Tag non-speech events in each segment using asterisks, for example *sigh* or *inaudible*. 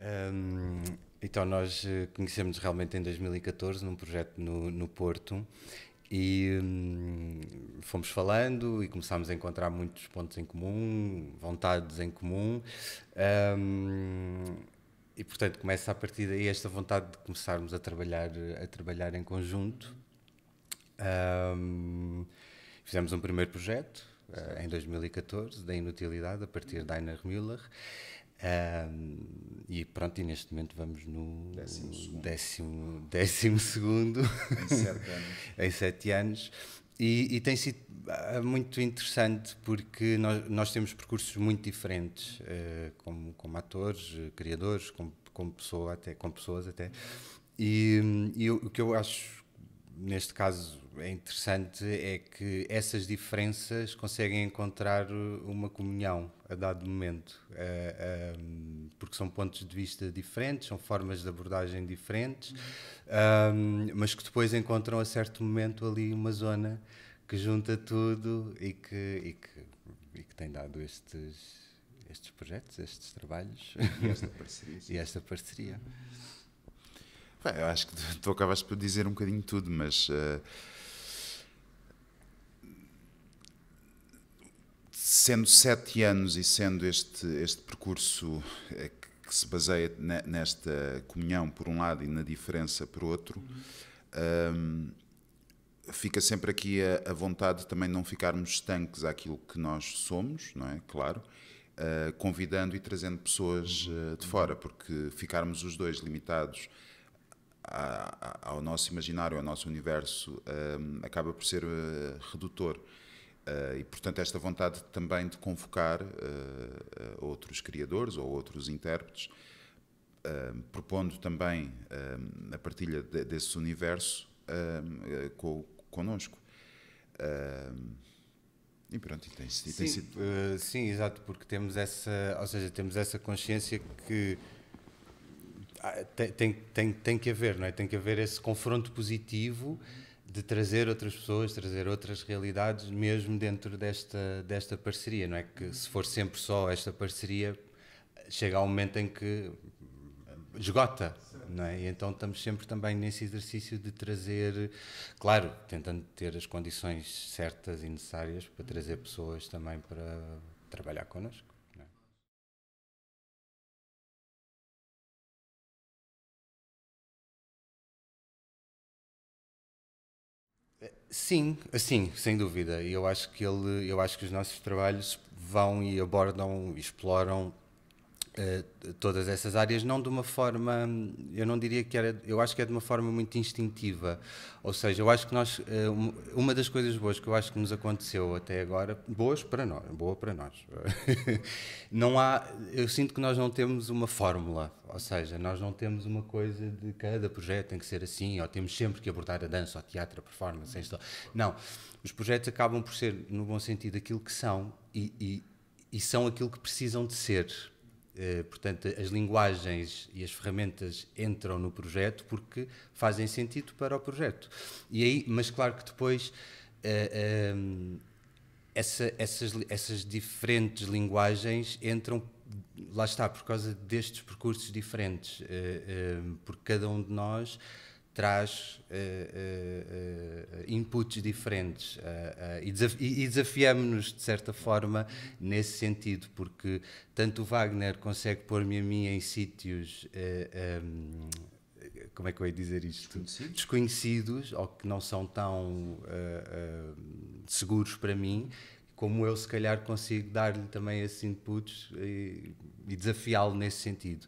Um, então, nós eh, conhecemos realmente em 2014 num projeto no, no Porto e hum, fomos falando e começámos a encontrar muitos pontos em comum, vontades em comum. Hum, e portanto começa a partir daí esta vontade de começarmos a trabalhar a trabalhar em conjunto. fizemos um primeiro projeto uh, em 2014 da inutilidade a partir de Einar Müller um, e pronto, e neste momento vamos no décimo segundo, décimo, *laughs* décimo segundo *laughs* em sete anos. E, e, tem sido ah, muito interessante porque nós, nós temos percursos muito diferentes uh, como, como atores, criadores, como, como, pessoa até, como pessoas até. E, e o que eu acho, neste caso, é interessante é que essas diferenças conseguem encontrar uma comunhão a dado momento, eh, ehm, porque são pontos de vista diferentes, são formas de abordagem diferentes, uhum. mas que depois encontram a certo momento ali uma zona que junta tudo e que, e que, e que tem dado estes, estes projetos, estes trabalhos. E esta parceria. *laughs* e esta parceria. Bem, eu acho que tu, tu acabaste por dizer um bocadinho tudo, mas. Uh, Sendo sete anos e sendo este, este percurso eh, que se baseia nesta comunhão, por um lado, e na diferença, por outro, uhum. um, fica sempre aqui a, a, vontade de também não ficarmos estanques àquilo que nós somos, não é? Claro. Uh, convidando e trazendo pessoas uh, de fora, porque ficarmos os dois limitados a, a, ao nosso imaginário, ao nosso universo, acaba por ser uh, redutor. Uh, e, portanto, esta vontade também de convocar uh, outros criadores ou outros intérpretes, uh, propondo também a partilha de, desse universo uh, co connosco. e pronto, e tem, e tem sim, sim, exato, porque temos essa, ou seja, temos essa consciência que ah, tem, tem, tem, tem que haver, não é? Tem que haver esse confronto positivo. Uhum de trazer outras pessoas, trazer outras realidades, mesmo dentro desta, desta parceria, não é? Que uhum. se for sempre só esta parceria, chega ao um momento em que esgota, não é? E então estamos sempre também nesse exercício de trazer, claro, tentando ter as condições certas e necessárias para trazer uhum. pessoas também para trabalhar connosco. Sim, sim, sem dúvida. Eu acho que ele, eu acho que os nossos trabalhos vão e abordam, exploram eh, todas essas áreas, não de uma forma, eu não diria que era, eu acho que é de uma forma muito instintiva. Ou seja, eu acho que nós, uh, uma das coisas boas que eu acho que nos aconteceu até agora, boas para nós, boa para nós, *laughs* não há, eu sinto que nós não temos uma fórmula, ou seja, nós não temos uma coisa de cada projeto tem que ser assim, ou temos sempre que abordar a dança, ou teatro, a performance, isto. Não, os projetos acabam por ser, no bom sentido, aquilo que são e, e, e são aquilo que precisam de ser eh, portanto, as linguagens e as ferramentas entram no projeto porque fazem sentido para o projeto. E aí, mas claro que depois eh, ehm, essa, essas, essas diferentes linguagens entram lá está, por causa destes percursos diferentes, eh, porque cada um de nós traz uh, uh, inputs diferentes e, e desafiamos-nos, de certa forma, nesse sentido, porque tanto o Wagner consegue pôr-me a mim em sítios. Um, ehm, como é que eu ia dizer isto? Desconhecidos, Desconhecidos ou que não são tão seguros para mim, como eu se calhar consigo dar-lhe também esses inputs e, e desafiá-lo nesse sentido.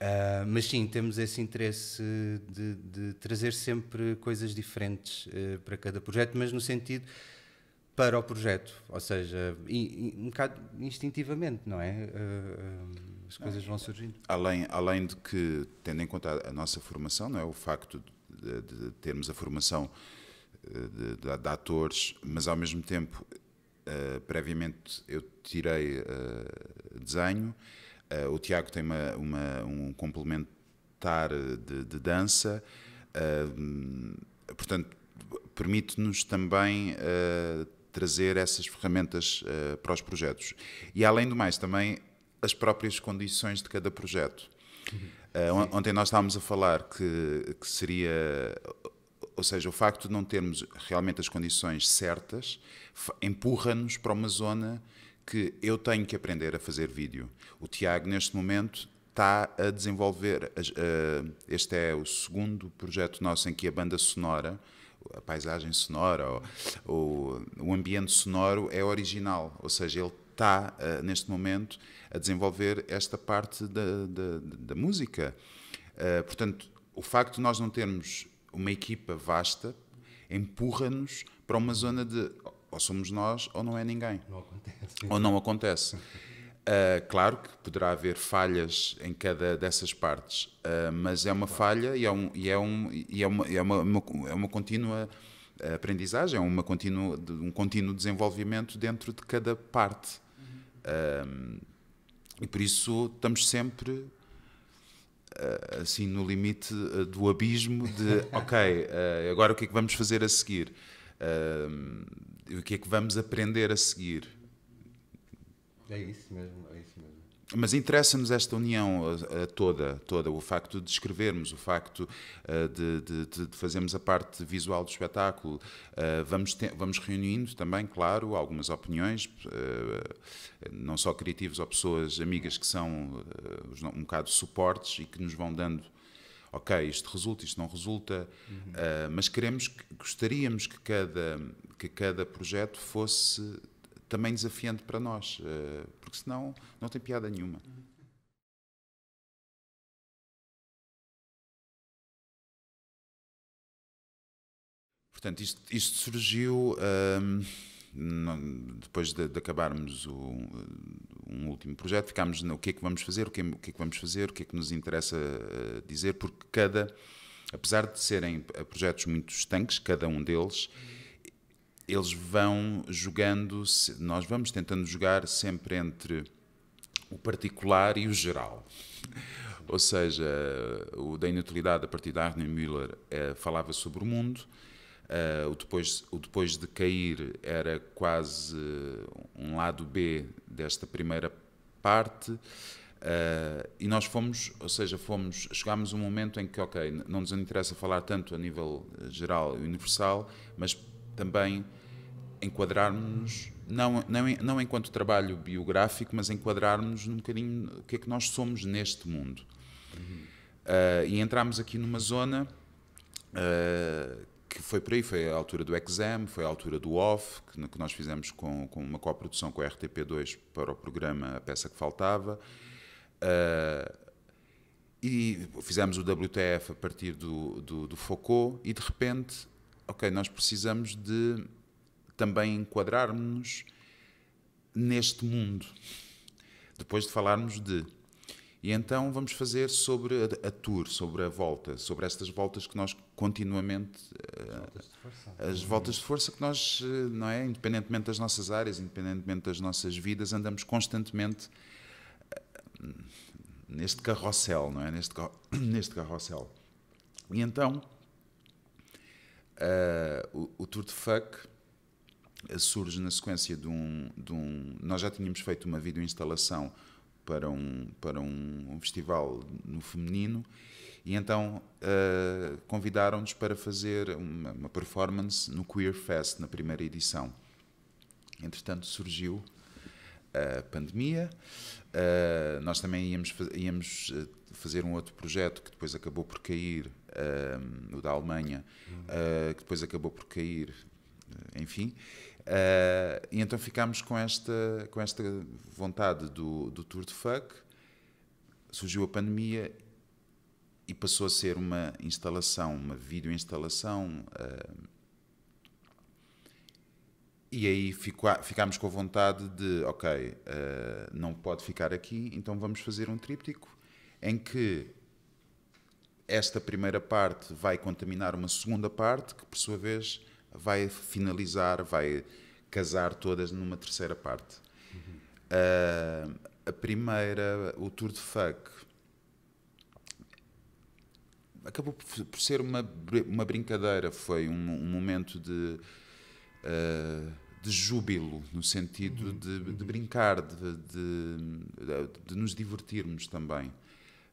Uh, mas sim, temos esse interesse de, de trazer sempre coisas diferentes uh, para cada projeto, mas no sentido para o projeto, ou seja, in, in, um bocado instintivamente, não é? Uh, as coisas vão surgindo. Além, além de que, tendo em conta a, nossa formação, não é? o facto de, de termos a formação de, de, de, atores, mas ao mesmo tempo, previamente eu tirei desenho Uh, o Tiago tem uma, uma, um complementar de, de dança, uh, portanto, permite-nos também uh, trazer essas ferramentas para os projetos. E além do mais, também as próprias condições de cada projeto. ontem nós estávamos a falar que, que seria ou seja, o facto de não termos realmente as condições certas empurra-nos para uma zona que eu tenho que aprender a fazer vídeo. O Tiago, neste momento, está a desenvolver. Eh, este é o segundo projeto nosso em que a banda sonora, a paisagem sonora, ou, o ambiente sonoro é original, ou seja, ele está, eh, neste momento, a desenvolver esta parte da, da, da música. Eh, portanto, o facto de nós não termos uma equipa vasta empurra-nos para uma zona de ou somos nós ou não é ninguém. Não acontece. ou não acontece. Uh, *laughs* claro que poderá haver falhas em cada dessas partes, uh, mas é uma falha e é, um, e é, um, e é, uma, é, uma, uma, é uma contínua ah, aprendizagem, é uma contínua, um contínuo desenvolvimento dentro de cada parte. Uhum. Uh, e por isso estamos sempre assim no limite do abismo de *laughs* ok, agora o que é que vamos fazer a seguir? Uh, o que é que vamos aprender a seguir? É isso mesmo, é isso mesmo. Mas interessa-nos esta união uh, toda, toda, o facto de escrevermos, o facto uh, de, de, de, fazermos a parte visual do espetáculo. Uh, vamos, te, vamos reunindo também, claro, algumas opiniões, eh, não só criativos ou pessoas amigas que são um bocado suportes e que nos vão dando ok, isto resulta, isto não resulta, uhum. uh, mas queremos, gostaríamos que cada, que cada projeto fosse também desafiante para nós, uh, porque senão não tem piada nenhuma. Uhum. Portanto, isto, isto surgiu um, ehm, depois de, de acabarmos o, um último projeto, ficámos no que é que vamos fazer, o que é, o que, é que vamos fazer, o que é que nos interessa eh, dizer, porque cada, apesar de serem projetos muito estanques, cada um deles, eles vão jogando, nós vamos tentando jogar sempre entre o particular e o geral. Ou seja, o da inutilidade a partir da Arne Müller é, falava sobre o mundo, eh, o, depois, o depois de cair era quase um lado B desta primeira parte. Uh, e nós fomos, ou seja, fomos, chegámos a um momento em que, ok, não nos interessa falar tanto a nível eh, geral e universal, mas também enquadrarmos não, não, não enquanto trabalho biográfico, mas enquadrarmos um bocadinho o que é que nós somos neste mundo. Uhum. Uh, e entramos aqui numa zona uh, que foi por aí, foi a altura do exame, foi a altura do off, que, que nós fizemos com, com uma coprodução com a RTP2 para o programa A Peça que Faltava. Uh, e fizemos o WTF a partir do, do, do, Foucault e de repente, ok, nós precisamos de também enquadrarmos-nos neste mundo. Depois de falarmos de e então vamos fazer sobre a, a, tour, sobre a volta, sobre estas voltas que nós continuamente. Eh, as voltas de força, que nós, eh, não é? Independentemente das nossas áreas, independentemente das nossas vidas, andamos constantemente eh, neste carrossel, não é? Neste, *coughs* neste carrossel. E então, uh, o, o Tour de Fuck surge na sequência de um, de um. Nós já tínhamos feito uma videoinstalação instalação para um, para um festival no feminino e então uh, convidaram-nos para fazer uma, uma, performance no Queer Fest, na primeira edição. Entretanto, surgiu a pandemia, uh, nós também íamos, íamos eh, fazer um outro projeto que depois acabou por cair, um, o da Alemanha, uh, que depois acabou por cair, enfim. Uh, e então ficámos com esta, com esta vontade do, do Tour de Fuck. Surgiu a pandemia e passou a ser uma instalação, uma videoinstalação. Uh, eh, e aí ficou, ficámos com a vontade de, ok, uh, não pode ficar aqui, então vamos fazer um tríptico em que esta primeira parte vai contaminar uma segunda parte que, por sua vez, vai finalizar, vai casar todas numa terceira parte. Uhum. Uh, a primeira, o Tour de Fuck, acabou por ser uma, uma brincadeira, foi um, um momento de, uh, de júbilo, no sentido uhum. de, de, uhum. brincar, de, de, de, nos divertirmos também.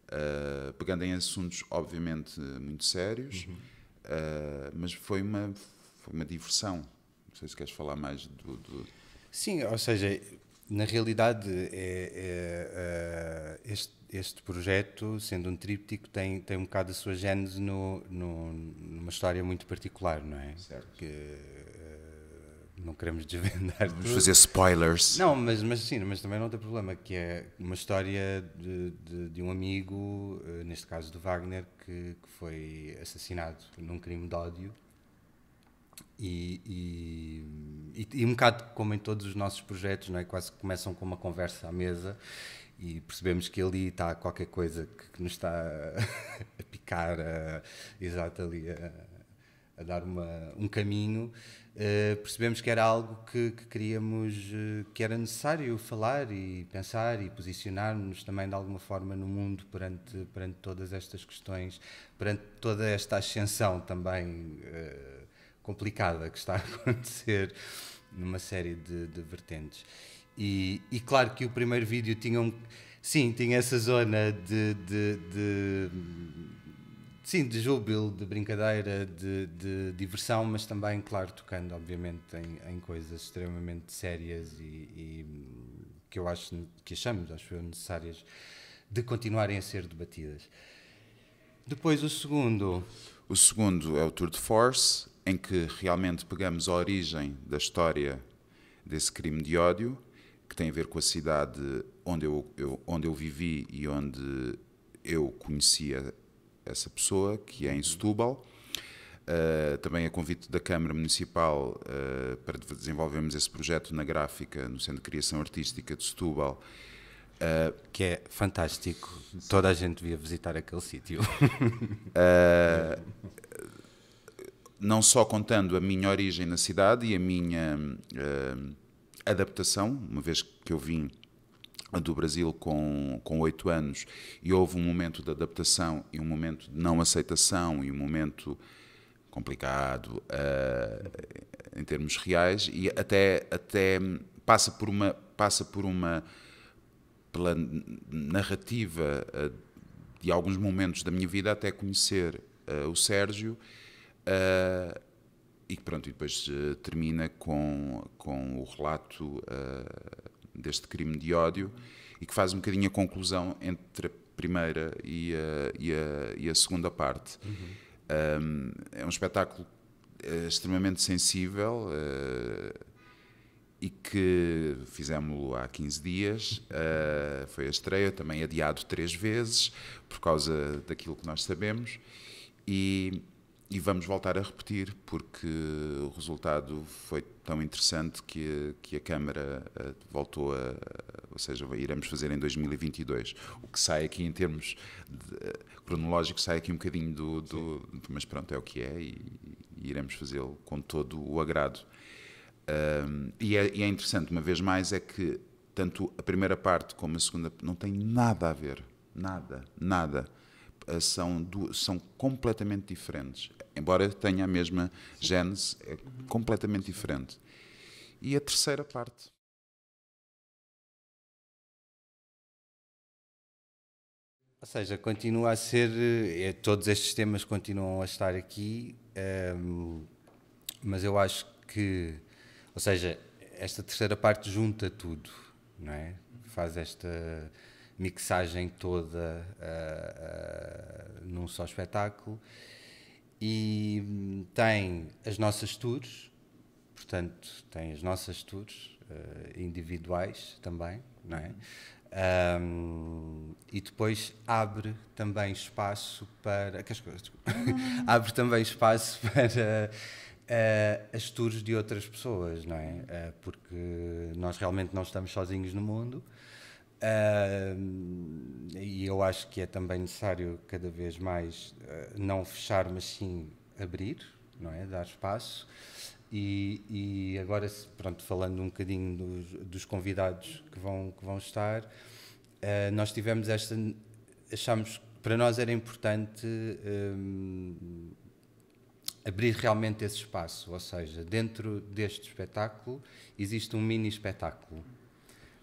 Uh, pegando em assuntos, obviamente, muito sérios, uhum. uh, mas foi uma, foi uma diversão. Não sei se queres falar mais do. do... Sim, ou seja, na realidade, é, é, eh, este, este projeto, sendo um tríptico, tem, tem um bocado a sua gênese no, no, numa história muito particular, não é? Certo. Que, eh, não queremos desvendar Vamos tudo. fazer spoilers. Não, mas, mas sim, mas também não tem problema, que é uma história de, de, de um amigo, eh, neste caso do Wagner, que, que foi assassinado num crime de ódio e, e, e, um bocado como em todos os nossos projetos, não é? quase que começam com uma conversa à mesa e percebemos que ali está qualquer coisa que, que nos está *laughs* a picar, a, exato, ali a, a dar uma, um caminho. Uh, percebemos que era algo que, que queríamos, uh, que era necessário falar e pensar e posicionar-nos também de alguma forma no mundo perante, perante todas estas questões, perante toda esta ascensão também. Uh, complicada que está a *laughs* acontecer numa série de, de vertentes. E, e, claro que o primeiro vídeo tinha um, sim, tinha essa zona de, de, de sim, de júbilo, de brincadeira, de, de, diversão, mas também, claro, tocando obviamente em, em coisas extremamente sérias e, e, que eu acho que achamos, acho eu, necessárias de continuarem a ser debatidas. Depois o segundo. O segundo é o Tour de Force, em que realmente pegamos a origem da história desse crime de ódio, que tem a ver com a cidade onde eu, eu onde eu vivi e onde eu conhecia essa pessoa, que é em uhum. Setúbal. Uh, também a convite da Câmara Municipal uh, para desenvolvermos esse projeto na gráfica, no Centro de Criação Artística de Setúbal. Uh, que é fantástico, toda a gente devia visitar aquele sítio não só contando a minha origem na cidade e a minha uh, adaptação, uma vez que eu vim do Brasil com oito anos e houve um momento de adaptação e um momento de não aceitação e um momento complicado uh, em termos reais e até até passa por uma passa por uma pela narrativa uh, de alguns momentos da minha vida até conhecer uh, o Sérgio ah, e pronto, e depois uh, termina com, com o relato uh, deste crime de ódio e que faz um bocadinho a conclusão entre a primeira e a, e a, e a segunda parte. Uhum. Um, é um espetáculo extremamente sensível e que fizemos há 15 dias, uh, foi a estreia, também adiado três vezes, por causa daquilo que nós sabemos, e, e vamos voltar a repetir, porque o resultado foi tão interessante que, que a Câmara eh, voltou a. Ou seja, iremos fazer em 2022. O que sai aqui em termos eh, cronológicos sai aqui um bocadinho do, do. mas pronto, é o que é e, e iremos fazê-lo com todo o agrado. Um, e, é, e é interessante, uma vez mais, é que tanto a primeira parte como a segunda não tem nada a ver. Nada, nada. Eh, são, são completamente diferentes. Embora tenha a mesma gênese, é completamente diferente. E a terceira parte. Ou seja, continua a ser. Eh, é, todos estes temas continuam a estar aqui, um, ehm, mas eu acho que. Ou seja, esta terceira parte junta tudo, não é? Faz esta mixagem toda uh, uh, num só espetáculo. E hum, tem as nossas tours, portanto, tem as nossas tours uh, individuais também, não é? Um, e depois abre também espaço para. Que as *laughs* coisas, abre também espaço *laughs* para. Uh, as tours de outras pessoas, não é? Uh, porque nós realmente não estamos sozinhos no mundo, e eu acho que é também necessário cada vez mais uh, não fechar, mas sim abrir, não é? Dar espaço. E, e agora, pronto, falando um bocadinho dos, dos, convidados que vão, que vão estar, uh, nós tivemos esta. Achámos que para nós era importante um, abrir realmente esse espaço, ou seja, dentro deste espetáculo existe um mini espetáculo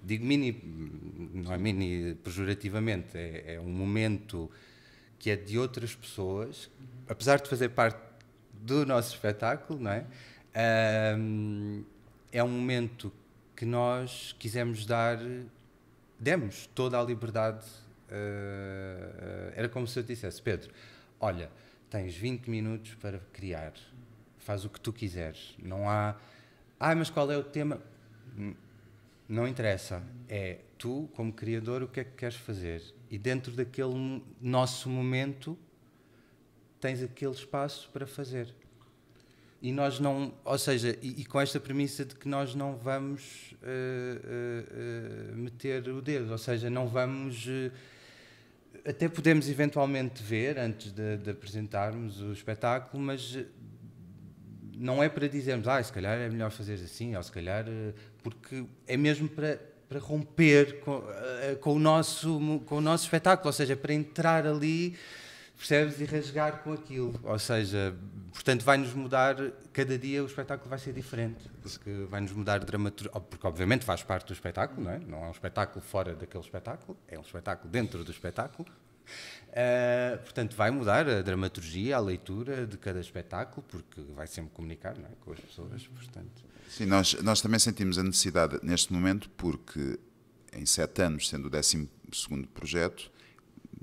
digo mini, não é mini pejorativamente, é, é, um momento que é de outras pessoas, apesar de fazer parte do nosso espetáculo, não é? é um momento que nós quisemos dar, demos toda a liberdade. Ah, ah, era como se eu dissesse, Pedro, olha, tens 20 minutos para criar, faz o que tu quiseres, não há. Ah, mas qual é o tema? Não interessa. É tu, como criador, o que é que queres fazer? E dentro daquele nosso momento, tens aquele espaço para fazer. E nós não, ou seja, e, e com esta premissa de que nós não vamos uh, uh, uh, meter o dedo, ou seja, não vamos até podemos eventualmente ver antes de, de, apresentarmos o espetáculo, mas não é para dizermos, ah, se calhar é melhor fazer assim, ou se calhar porque é mesmo para, para romper com, eh, com, o nosso, com o nosso espetáculo, ou seja, para entrar ali, percebes, e rasgar com aquilo. Ou seja, portanto, vai-nos mudar, cada dia o espetáculo vai ser diferente, porque vai-nos mudar dramaturgia, porque obviamente faz parte do espetáculo, não é? Não é um espetáculo fora daquele espetáculo, é um espetáculo dentro do espetáculo, Uh, portanto, vai mudar a dramaturgia, a leitura de cada espetáculo, porque vai sempre comunicar é? com as pessoas, portanto. Sim, nós, nós também sentimos a necessidade neste momento, porque em sete anos, sendo o 12 projeto,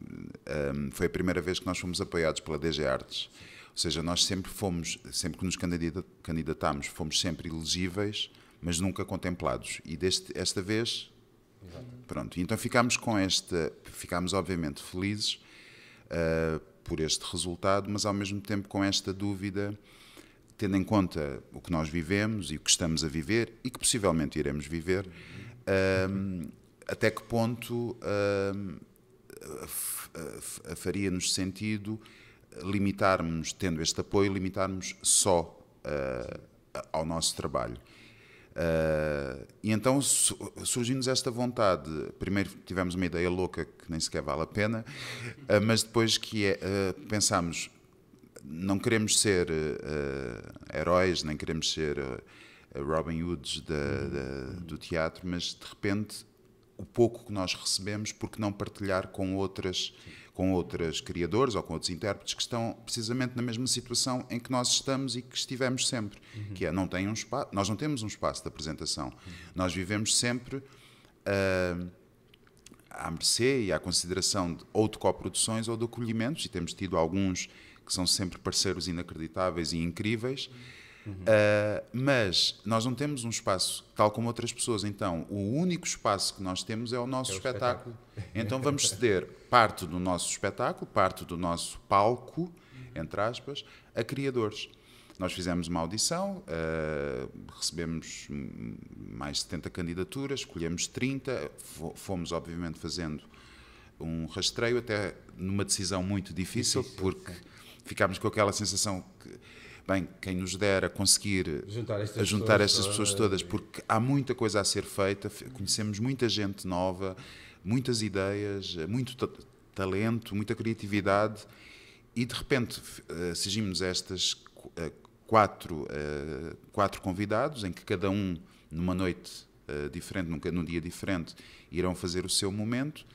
um, ehm, foi a primeira vez que nós fomos apoiados pela DG Artes. Ou seja, nós sempre fomos, sempre que nos candidatámos, fomos sempre elegíveis, mas nunca contemplados. E deste, esta vez Pronto, então ficámos com esta, ficámos obviamente felizes uh, por este resultado, mas ao mesmo tempo com esta dúvida, tendo em conta o que nós vivemos e o que estamos a viver e que possivelmente iremos viver, uhum. uh, até que ponto uh, faria-nos sentido limitarmos, tendo este apoio, limitarmos só ao nosso trabalho. Uh, e então surgiu-nos esta vontade. Primeiro tivemos uma ideia louca que nem sequer vale a pena, uh, mas depois que é, uh, pensámos, não queremos ser heróis, nem queremos ser Robin Hoods do teatro, mas de repente o pouco que nós recebemos, porque não partilhar com outras. Sim com outros criadores ou com outros intérpretes que estão precisamente na mesma situação em que nós estamos e que estivemos sempre, uhum. que é não tem um espaço, nós não temos um espaço de apresentação, uhum. nós vivemos sempre uh, à mercê e à consideração de, ou de coproduções ou de acolhimentos e temos tido alguns que são sempre parceiros inacreditáveis e incríveis. Uhum Uhum. Uh, mas nós não temos um espaço, tal como outras pessoas, então o único espaço que nós temos é o nosso é o espetáculo. espetáculo. Então vamos ceder parte do nosso espetáculo, parte do nosso palco, entre aspas, a criadores. Nós fizemos uma audição, uh, recebemos mais de 70 candidaturas, escolhemos 30, fomos obviamente fazendo um rastreio, até numa decisão muito difícil, difícil porque sim. ficámos com aquela sensação que bem, quem nos dera conseguir juntar estas, juntar pessoas, estas pessoas todas, porque há muita coisa a ser feita, conhecemos muita gente nova, muitas ideias, muito talento, muita criatividade, e de repente uh, estas eh, quatro, eh, quatro convidados, em que cada um, numa noite diferente, num, num dia diferente, irão fazer o seu momento,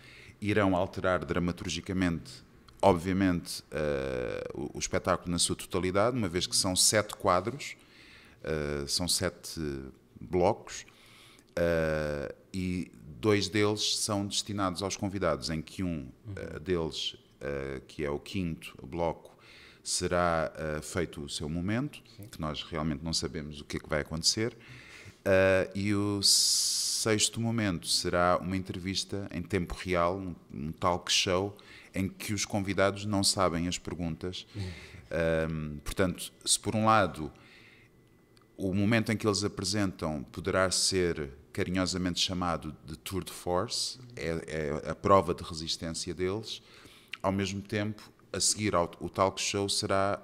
irão alterar dramaturgicamente obviamente, uh, o, o, espetáculo na sua totalidade, uma vez que são sete quadros, uh, são sete blocos, uh, e dois deles são destinados aos convidados, em que um deles, que é o quinto bloco, será feito o seu momento, Sim. que nós realmente não sabemos o que é que vai acontecer, e o sexto momento será uma entrevista em tempo real, um, um talk show, em que os convidados não sabem as perguntas. Um, portanto, se por um lado o momento em que eles apresentam poderá ser carinhosamente chamado de tour de force, é, é a prova de resistência deles, ao mesmo tempo, a seguir ao, o talk show será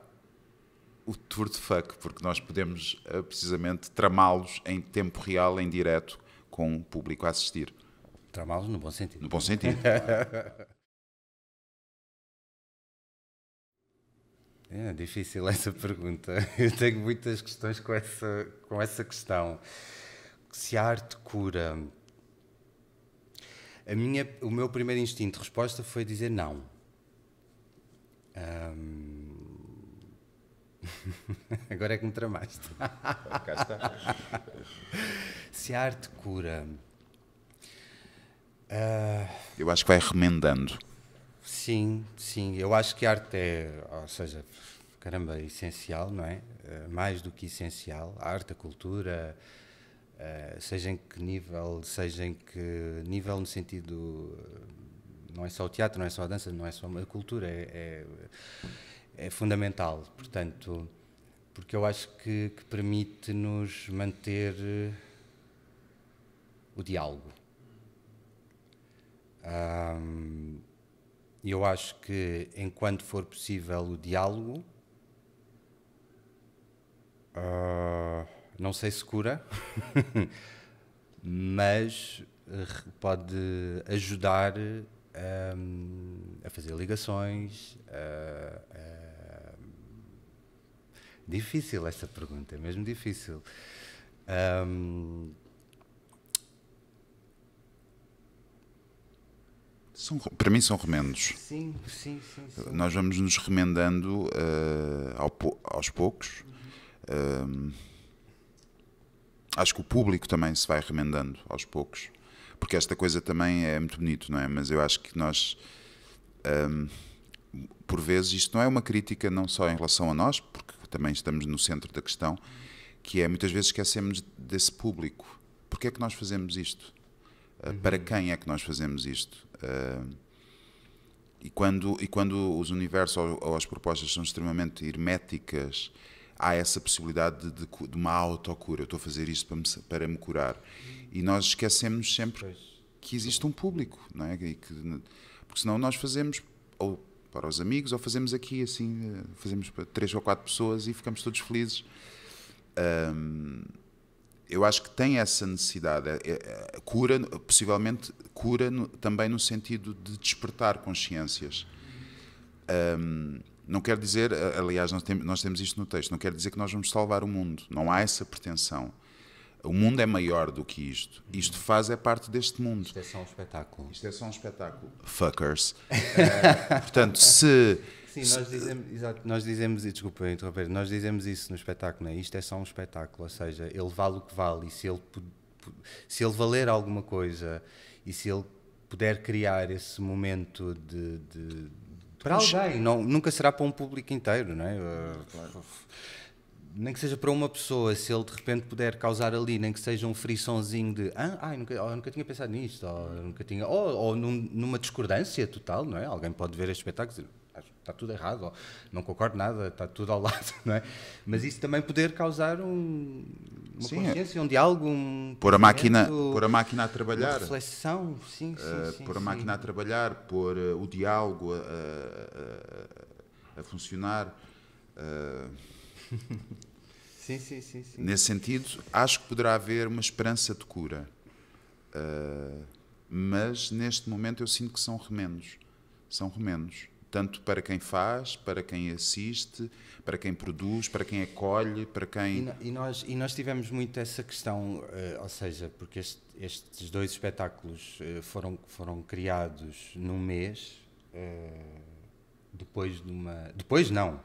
o tour de fuck, porque nós podemos ah, precisamente tramá-los em tempo real, em direto, com o público a assistir. Tramá-los no bom sentido. No bom sentido. *laughs* É difícil *laughs* essa pergunta. Eu tenho muitas questões com essa, com essa questão. Se a arte cura. A minha, o meu primeiro instinto de resposta foi dizer não. Um... *laughs* Agora é que me tramaste. Cá está. Se a arte cura. Uh... Eu acho que vai remendando Sim, sim. Eu acho que a arte é, ou seja, caramba, essencial, não é? Eh, mais do que essencial. A arte, a cultura, eh, seja em que nível, seja em que nível no sentido. Eh, não é só o teatro, não é só a dança, não é só a cultura, é, é, é fundamental. Portanto, porque eu acho que, que permite-nos manter o diálogo. Um, eu acho que enquanto for possível o diálogo, uh, não sei se cura, *laughs* mas eh, pode ajudar um, ah, a fazer ligações. Uh, uh, difícil essa pergunta, é mesmo difícil. Um, São, para mim são remendos. Sim, sim, sim. sim. Nós vamos nos remendando uh, ao, aos poucos. Uhum. Uh, acho que o público também se vai remendando aos poucos. Porque esta coisa também é muito bonito, não é? Mas eu acho que nós, um, ehm, por vezes, isto não é uma crítica não só em relação a nós, porque também estamos no centro da questão, que é muitas vezes esquecemos desse público. Porquê é que nós fazemos isto? Eh, uhum. Para quem é que nós fazemos isto? Uh, e quando, e quando os universos ou, ou, as propostas são extremamente herméticas, há essa possibilidade de, de, de uma autocura. Eu estou a fazer isto para me, para me curar. E nós esquecemos sempre pois. que existe um público, não é? Que, porque senão nós fazemos ou para os amigos ou fazemos aqui, assim, eh, fazemos para três ou quatro pessoas e ficamos todos felizes. Um, eu acho que tem essa necessidade. É, é, cura, possivelmente, cura no, também no sentido de despertar consciências. Um, não quer dizer, aliás, nós, temos nós temos isto no texto, não quer dizer que nós vamos salvar o mundo. Não há essa pretensão. O mundo é maior do que isto. Isto faz é parte deste mundo. Isto é só um espetáculo. Isto é só um espetáculo. Fuckers. portanto, se Sim, nós dizemos, exato, nós dizemos, e desculpa interromper, nós dizemos isso no espetáculo, é isto é só um espetáculo, ou seja, ele vale o que vale, e se ele, se ele valer alguma coisa, e se ele puder criar esse momento de, de para alguém, não, nunca será para um público inteiro, não é? Claro. Uh, nem que seja para uma pessoa, se ele de repente puder causar ali, nem que seja um frissonzinho de ah, ai, nunca, oh, nunca tinha pensado nisto, ou, nunca tinha, ou, ou num, numa discordância total, não é? Alguém pode ver este espetáculo e dizer está tudo errado, ou, não concordo nada, está tudo ao *laughs* lado, não é? Mas isso também poder causar um, uma sim, é. consciência, um diálogo, um por a máquina, por a máquina a trabalhar, reflexão, sim, sim, uh, sim a máquina a trabalhar, por uh, eh, o diálogo a, a, a funcionar. Uh, *laughs* sim, sim, sim, sim, Nesse sentido, acho que poderá haver uma esperança de cura. Eh, mas neste momento eu sinto que são remendos. São remendos tanto para quem faz, para quem assiste, para quem produz, para quem acolhe, para quem. E, e nós, e nós tivemos muito essa questão, uh, ou seja, porque este, estes dois espetáculos uh, foram, foram criados num mês, uh, depois de uma. Depois não.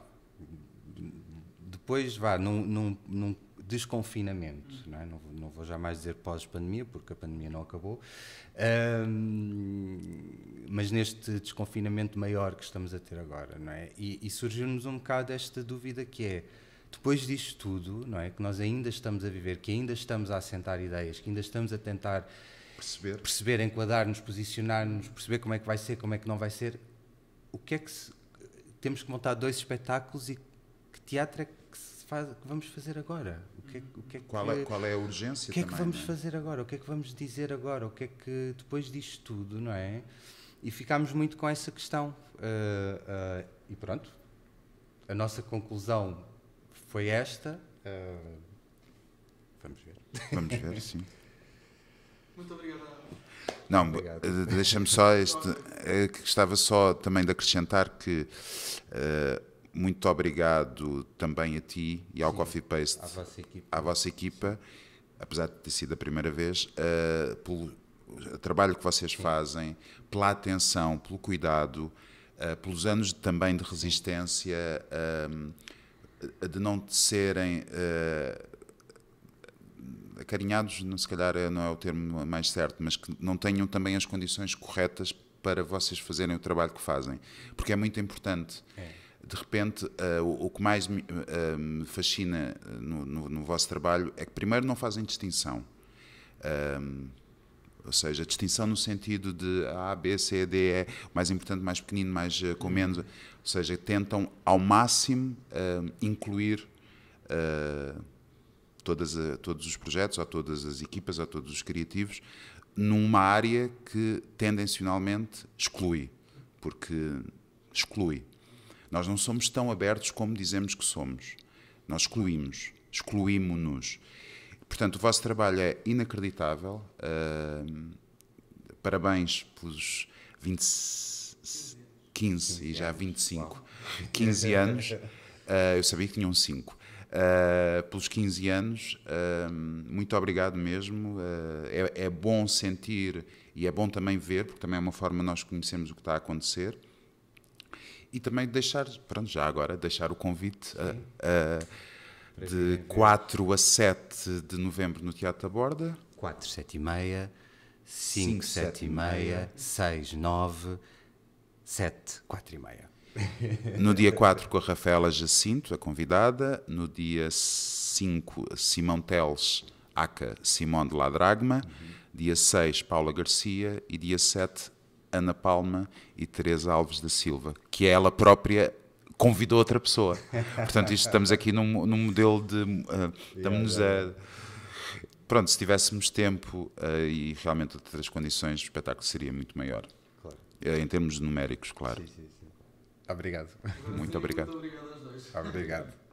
Depois, vá, num, num, num desconfinamento. Não, é? não, não, vou jamais dizer pós-pandemia, porque a pandemia não acabou, um, mas neste desconfinamento maior que estamos a ter agora. Não é? E, e surgiu-nos um bocado esta dúvida que é, depois disto tudo, não é? que nós ainda estamos a viver, que ainda estamos a assentar ideias, que ainda estamos a tentar perceber, perceber enquadrar-nos, posicionar-nos, perceber como é que vai ser, como é que não vai ser, o que é que se, temos que montar dois espetáculos e que teatro é que faz, vamos fazer agora? O que é, o que, é que qual, é, qual é a urgência? O que é que vamos é? fazer agora? O que é que vamos dizer agora? O que é que depois disto tudo, não é? E ficámos muito com essa questão. Uh, uh, e pronto, a nossa conclusão foi esta. Uh, vamos ver. Vamos ver, sim. *laughs* Muito obrigado. Não, deixa-me só este, que estava só também de acrescentar que uh, muito obrigado também a ti e ao Sim, Coffee Paste, à vossa equipa, à vossa equipa apesar de ter sido a primeira vez, uh, pelo trabalho que vocês Sim. fazem, pela atenção, pelo cuidado, uh, pelos anos também de resistência, um, eh, de não serem uh, acarinhados, não, se calhar não é o termo mais certo, mas que não tenham também as condições corretas para vocês fazerem o trabalho que fazem, porque é muito importante. É de repente, uh, o, o, que mais me, uh, me fascina eh, no, no, no, vosso trabalho é que, primeiro, não fazem distinção. Um, ehm, ou seja, distinção no sentido de A, B, C, D, E, mais importante, mais pequenino, mais uh, com menos. Ou seja, tentam ao máximo uh, incluir uh, todas a, todos os projetos, ou todas as equipas, ou todos os criativos, numa área que tendencionalmente exclui. Porque exclui. Nós não somos tão abertos como dizemos que somos. Nós excluímos, excluímos-nos. Portanto, o vosso trabalho é inacreditável. Uh, parabéns pelos 20, 15 e já 25, Uau. 15 *laughs* anos. Uh, eu sabia que tinham 5. Uh, ah, pelos 15 anos, muito obrigado mesmo. É, é bom sentir e é bom também ver, porque também é uma forma de nós conhecermos o que está a acontecer e também deixar, pronto, já agora, deixar o convite a, a, de 4 a 7 de novembro no Teatro da Borda. 4, 7 e meia, 5, 5 7 e meia, 6, 9, 7, 4 e meia. *laughs* No dia 4 com a Rafaela Jacinto, a convidada. No dia 5, Simão Teles, aca Simão de Ladragma. Uhum. Dia 6, Paula Garcia. E dia 7, Ana Palma e Teresa Alves da Silva, que é ela própria convidou outra pessoa. Portanto, isto, estamos aqui num, num modelo de. Uh, estamos a. Pronto, se tivéssemos tempo uh, e realmente outras condições, o espetáculo seria muito maior. Claro. Uh, em termos numéricos, claro. Sim, sim, sim. Obrigado. Muito obrigado. Muito obrigado. Obrigado.